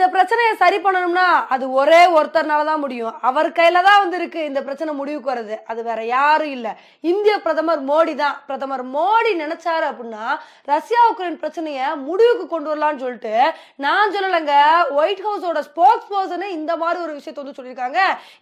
இந்த பிரச்சனையை சரி பண்ணணும்னா அது ஒரே ஒருத்தர்னால தான் முடியும் அவர் கையில தான் வந்து இருக்கு இந்த பிரச்சனை முடிவுக்கு வருது அது வேற யாரும் இல்லை இந்திய பிரதமர் மோடி தான் பிரதமர் மோடி நினைச்சாரு அப்படின்னா ரஷ்யா உக்ரைன் பிரச்சனையை முடிவுக்கு கொண்டு வரலாம்னு சொல்லிட்டு நான் சொல்லலைங்க ஒயிட் ஹவுஸோட ஸ்போக்ஸ் பர்சன் இந்த மாதிரி ஒரு விஷயத்தை வந்து சொல்லியிருக்காங்க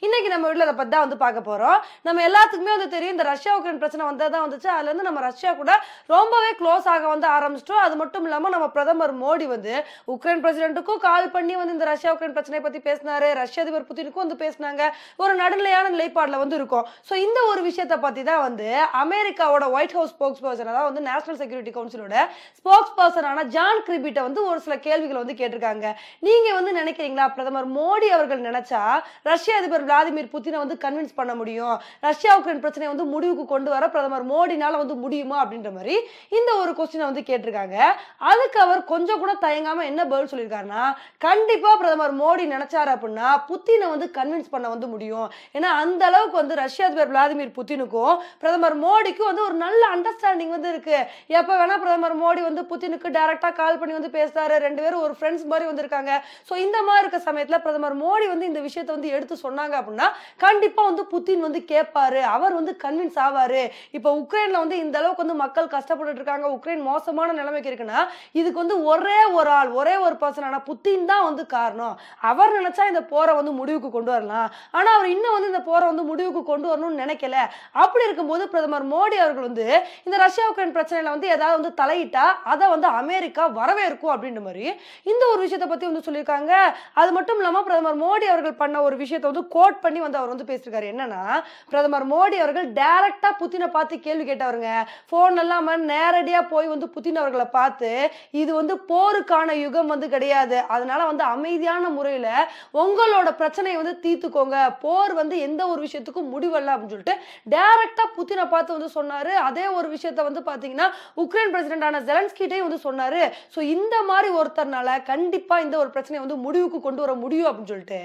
இன்னைக்கு நம்ம வீட்டில் அதை பத்தி தான் வந்து பார்க்க போறோம் நம்ம எல்லாத்துக்குமே வந்து தெரியும் இந்த ரஷ்யா உக்ரைன் பிரச்சனை வந்தது தான் வந்துச்சு அதுலேருந்து நம்ம ரஷ்யா கூட ரொம்பவே க்ளோஸ் ஆக வந்து ஆரம்பிச்சிட்டோம் அது மட்டும் இல்லாமல் நம்ம பிரதமர் மோடி வந்து உக்ரைன் பிரசிடென்ட்டுக்கும் கால் பண்ணி பண்ணி வந்து இந்த ரஷ்யா உக்ரைன் பிரச்சனை பற்றி பேசினாரு ரஷ்ய அதிபர் புத்தினுக்கும் வந்து பேசினாங்க ஒரு நடுநிலையான நிலைப்பாடில் வந்து இருக்கும் ஸோ இந்த ஒரு விஷயத்த பற்றி தான் வந்து அமெரிக்காவோட ஒயிட் ஹவுஸ் ஸ்போக்ஸ் பர்சன் அதாவது வந்து நேஷனல் செக்யூரிட்டி கவுன்சிலோட ஸ்போக்ஸ் பர்சனான ஜான் கிரிபிட்ட வந்து ஒரு சில கேள்விகளை வந்து கேட்டிருக்காங்க நீங்க வந்து நினைக்கிறீங்களா பிரதமர் மோடி அவர்கள் நினைச்சா ரஷ்ய அதிபர் விளாடிமிர் புத்தினை வந்து கன்வின்ஸ் பண்ண முடியும் ரஷ்யா உக்ரைன் பிரச்சனை வந்து முடிவுக்கு கொண்டு வர பிரதமர் மோடினால வந்து முடியுமா அப்படின்ற மாதிரி இந்த ஒரு கொஸ்டினை வந்து கேட்டிருக்காங்க அதுக்கு அவர் கொஞ்சம் கூட தயங்காம என்ன பதில் சொல்லியிருக்காருன்னா கண்டிப்பா பிரதமர் மோடி நினைச்சாரு அப்படின்னா புத்தினை வந்து கன்வின்ஸ் பண்ண வந்து முடியும் ஏன்னா அந்த அளவுக்கு வந்து ரஷ்ய அதிபர் விளாடிமிர் புத்தினுக்கும் பிரதமர் மோடிக்கும் வந்து ஒரு நல்ல அண்டர்ஸ்டாண்டிங் வந்து இருக்கு எப்ப வேணா பிரதமர் மோடி வந்து புத்தினுக்கு டைரக்டா கால் பண்ணி வந்து பேசுறாரு ரெண்டு பேரும் ஒரு ஃப்ரெண்ட்ஸ் மாதிரி வந்து இருக்காங்க ஸோ இந்த மாதிரி இருக்க சமயத்துல பிரதமர் மோடி வந்து இந்த விஷயத்த வந்து எடுத்து சொன்னாங்க அப்படின்னா கண்டிப்பா வந்து புத்தின் வந்து கேட்பாரு அவர் வந்து கன்வின்ஸ் ஆவாரு இப்போ உக்ரைன்ல வந்து இந்த அளவுக்கு வந்து மக்கள் கஷ்டப்பட்டு இருக்காங்க உக்ரைன் மோசமான நிலைமைக்கு இருக்குன்னா இதுக்கு வந்து ஒரே ஒரு ஆள் ஒரே ஒரு பர்சன் ஆனா புத்தின் தான் தான் வந்து காரணம் அவர் நினச்சா இந்த போரை வந்து முடிவுக்கு கொண்டு வரலாம் ஆனால் அவர் இன்னும் வந்து இந்த போரை வந்து முடிவுக்கு கொண்டு வரணும்னு நினைக்கல அப்படி இருக்கும்போது பிரதமர் மோடி அவர்கள் வந்து இந்த ரஷ்யா உக்ரைன் பிரச்சனையில வந்து ஏதாவது வந்து தலையிட்டா அதை வந்து அமெரிக்கா வரவேற்கும் அப்படின்ற மாதிரி இந்த ஒரு விஷயத்தை பற்றி வந்து சொல்லியிருக்காங்க அது மட்டும் இல்லாமல் பிரதமர் மோடி அவர்கள் பண்ண ஒரு விஷயத்தை வந்து கோட் பண்ணி வந்து அவர் வந்து பேசியிருக்காரு என்னன்னா பிரதமர் மோடி அவர்கள் டைரக்டாக புத்தினை பார்த்து கேள்வி கேட்டவருங்க ஃபோன் இல்லாம நேரடியாக போய் வந்து புத்தின் அவர்களை பார்த்து இது வந்து போருக்கான யுகம் வந்து கிடையாது அதனால வந்து அமைதியான முறையில் உங்களோட பிரச்சனையை வந்து தீர்த்துக்கோங்க போர் வந்து எந்த ஒரு விஷயத்துக்கும் முடிவல்ல அப்படின்னு சொல்லிட்டு டைரக்டாக புத்தினை பார்த்து வந்து சொன்னார் அதே ஒரு விஷயத்த வந்து பார்த்தீங்கன்னா உக்ரைன் பிரசிடென்டான ஜெலன்ஸ்கிட்டையும் வந்து சொன்னார் ஸோ இந்த மாதிரி ஒருத்தர்னால கண்டிப்பாக இந்த ஒரு பிரச்சனையை வந்து முடிவுக்கு கொண்டு வர முடியும் அப்படின்னு சொல்லிட்டு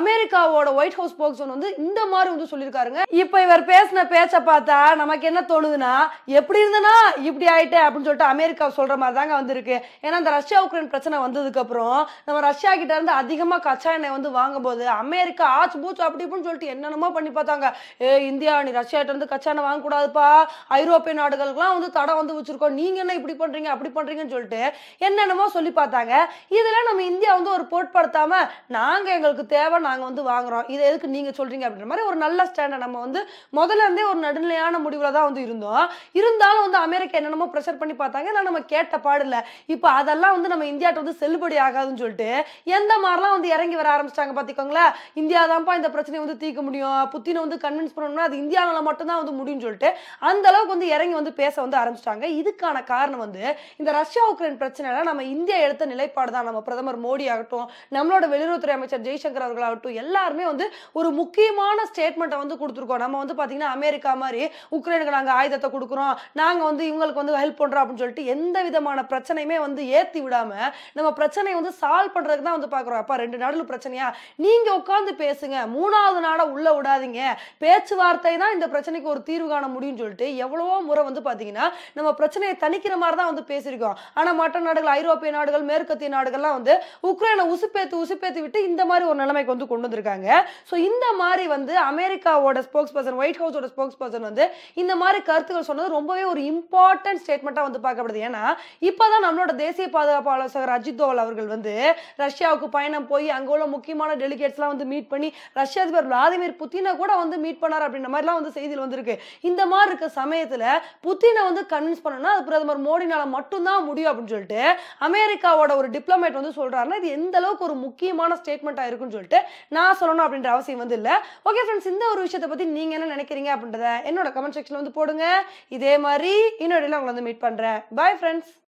அமெரிக்காவோட ஒயிட் ஹவுஸ் போக்சோன் வந்து இந்த மாதிரி வந்து சொல்லியிருக்காருங்க இப்போ இவர் பேசின பேச்சை பார்த்தா நமக்கு என்ன தோணுதுன்னா எப்படி இருந்தனா இப்படி ஆயிட்டேன் அப்படின்னு சொல்லிட்டு அமெரிக்கா சொல்ற மாதிரி தாங்க வந்திருக்கு ஏன்னா இந்த ரஷ்யா உக்ரைன் பிரச்சனை வந்ததுக்கு அப்புறம் நம்ம ரஷ்யா கிட்ட இருந்து அதிகமாக கச்சா எண்ணெய் வந்து வாங்கும்போது அமெரிக்கா ஆச்சு பூச்சு அப்படி இப்படின்னு சொல்லிட்டு என்னென்னமோ பண்ணி பார்த்தாங்க ஏ இந்தியா நீ கிட்ட இருந்து கச்சா எண்ணெய் வாங்கக்கூடாதுப்பா ஐரோப்பிய நாடுகளுக்குலாம் வந்து தடை வந்து வச்சிருக்கோம் நீங்கள் என்ன இப்படி பண்ணுறீங்க அப்படி பண்ணுறீங்கன்னு சொல்லிட்டு என்னென்னமோ சொல்லி பார்த்தாங்க இதெல்லாம் நம்ம இந்தியா வந்து ஒரு பொருட்படுத்தாம நாங்கள் எங்களுக்கு தேவை நாங்கள் வந்து வாங்குறோம் இதை எதுக்கு நீங்கள் சொல்கிறீங்க அப்படின்ற மாதிரி ஒரு நல்ல ஸ்டாண்டை நம்ம வந்து முதல்ல இருந்தே ஒரு நடுநிலையான முடிவில் தான் வந்து இருந்தோம் இருந்தாலும் வந்து அமெரிக்கா என்னென்னமோ ப்ரெஷர் பண்ணி பார்த்தாங்க இதெல்லாம் நம்ம கேட்ட பாடில்லை இப்போ அதெல்லாம் வந்து நம்ம இந்தியாட்ட வந்து செல்லுபடி ஆகாதுன்னு சொல்லிட்டு போட்டு எந்த மாதிரிலாம் வந்து இறங்கி வர ஆரம்பிச்சிட்டாங்க பார்த்துக்கோங்களேன் இந்தியா தான்ப்பா இந்த பிரச்சனையை வந்து தீர்க்க முடியும் புத்தினை வந்து கன்வின்ஸ் பண்ணணும்னா அது இந்தியாவில் மட்டும்தான் வந்து முடியும்னு சொல்லிட்டு அந்த அளவுக்கு வந்து இறங்கி வந்து பேச வந்து ஆரம்பிச்சிட்டாங்க இதுக்கான காரணம் வந்து இந்த ரஷ்யா உக்ரைன் பிரச்சனைல நம்ம இந்தியா எடுத்த நிலைப்பாடு தான் நம்ம பிரதமர் மோடி ஆகட்டும் நம்மளோட வெளியுறவுத்துறை அமைச்சர் ஜெய்சங்கர் அவர்களாகட்டும் எல்லாருமே வந்து ஒரு முக்கியமான ஸ்டேட்மெண்ட்டை வந்து கொடுத்துருக்கோம் நம்ம வந்து பார்த்தீங்கன்னா அமெரிக்கா மாதிரி உக்ரைனுக்கு நாங்கள் ஆயுதத்தை கொடுக்குறோம் நாங்கள் வந்து இவங்களுக்கு வந்து ஹெல்ப் பண்ணுறோம் அப்படின்னு சொல்லிட்டு எந்த விதமான பிரச்சனையுமே வந்து ஏற்றி விடாமல் நம்ம பிரச்சனையை வந்து சால்வ் பண்ணுறதுக்கு தான் வந்து பார்க்குறோம் அப்பா ரெண்டு நாடுல பிரச்சனையா நீங்கள் உட்காந்து பேசுங்க மூணாவது நாடை உள்ளே விடாதீங்க பேச்சுவார்த்தை தான் இந்த பிரச்சனைக்கு ஒரு தீர்வு காண முடியும்னு சொல்லிட்டு எவ்வளவோ முறை வந்து பார்த்தீங்கன்னா நம்ம பிரச்சனையை தணிக்கிற மாதிரி தான் வந்து பேசியிருக்கோம் ஆனால் மற்ற நாடுகள் ஐரோப்பிய நாடுகள் மேற்கத்திய நாடுகள்லாம் வந்து உக்ரைனை உசுப்பேத்து உசுப்பேத்து விட்டு இந்த மாதிரி ஒரு நிலைமைக்கு வந்து கொண்டு வந்திருக்காங்க ஸோ இந்த மாதிரி வந்து அமெரிக்காவோட ஸ்போக்ஸ் பர்சன் ஒயிட் ஹவுஸோட ஸ்போக்ஸ் பர்சன் வந்து இந்த மாதிரி கருத்துக்கள் சொன்னது ரொம்பவே ஒரு இம்பார்ட்டன்ட் ஸ்டேட்மெண்ட்டாக வந்து பார்க்கப்படுது ஏன்னா இப்போ தான் நம்மளோட தேசிய பாதுகாப்பு ஆலோசகர் அஜித் தோவல் அவர்கள் வந்து ரஷ்யாவுக்கு பயணம் போய் அங்கே உள்ள முக்கியமான டெலிகேட்ஸ்லாம் வந்து மீட் பண்ணி ரஷ்ய அதிபர் விளாதிமிர் புத்தினை கூட வந்து மீட் பண்ணார் அப்படின்ற மாதிரிலாம் வந்து செய்தியில் வந்திருக்கு இந்த மாதிரி இருக்க சமயத்தில் புத்தினை வந்து கன்வின்ஸ் பண்ணணும்னா அது பிரதமர் மோடினால மட்டும்தான் முடியும் அப்படின்னு சொல்லிட்டு அமெரிக்காவோட ஒரு டிப்ளமேட் வந்து சொல்கிறாருன்னா இது எந்த அளவுக்கு ஒரு முக்கியமான ஸ்டேட்மெண்ட்டாக இருக்குன்னு சொல்லிட்டு நான் சொல்லணும் அப்படின்ற அவசியம் வந்து இல்லை ஓகே ஃப்ரெண்ட்ஸ் இந்த ஒரு விஷயத்தை பற்றி நீங்கள் என்ன நினைக்கிறீங்க அப்படின்றத என்னோட கமெண்ட் செக்ஷனில் வந்து போடுங்க இதே மாதிரி இன்னொரு உங்களை வந்து மீட் பண்ணுறேன் பாய் ஃப்ரெண்ட்ஸ்